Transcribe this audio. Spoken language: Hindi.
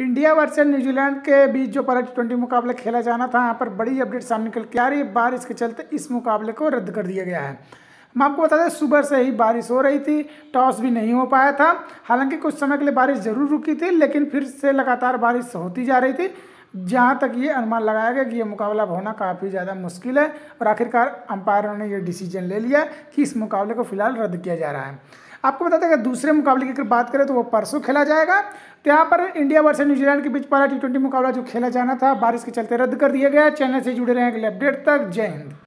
इंडिया वर्सेस न्यूजीलैंड के बीच जो पहला ट्वेंटी मुकाबला खेला जाना था यहाँ पर बड़ी अपडेट सामने निकल के आ रही है बारिश के चलते इस मुकाबले को रद्द कर दिया गया है हम आपको बता दें सुबह से ही बारिश हो रही थी टॉस भी नहीं हो पाया था हालांकि कुछ समय के लिए बारिश ज़रूर रुकी थी लेकिन फिर से लगातार बारिश होती जा रही थी जहाँ तक ये अनुमान लगाया गया कि ये मुकाबला होना काफ़ी ज़्यादा मुश्किल है और आखिरकार अंपायरों ने ये डिसीजन ले लिया कि इस मुकाबले को फिलहाल रद्द किया जा रहा है आपको बता दें अगर दूसरे मुकाबले की अगर बात करें तो वो परसों खेला जाएगा तो यहाँ पर इंडिया वर्सेज न्यूजीलैंड के बीच पहला टी मुकाबला जो खेला जाना था बारिश के चलते रद्द कर दिया गया चैनल से जुड़े रहें अगले अपडेट तक जय हिंद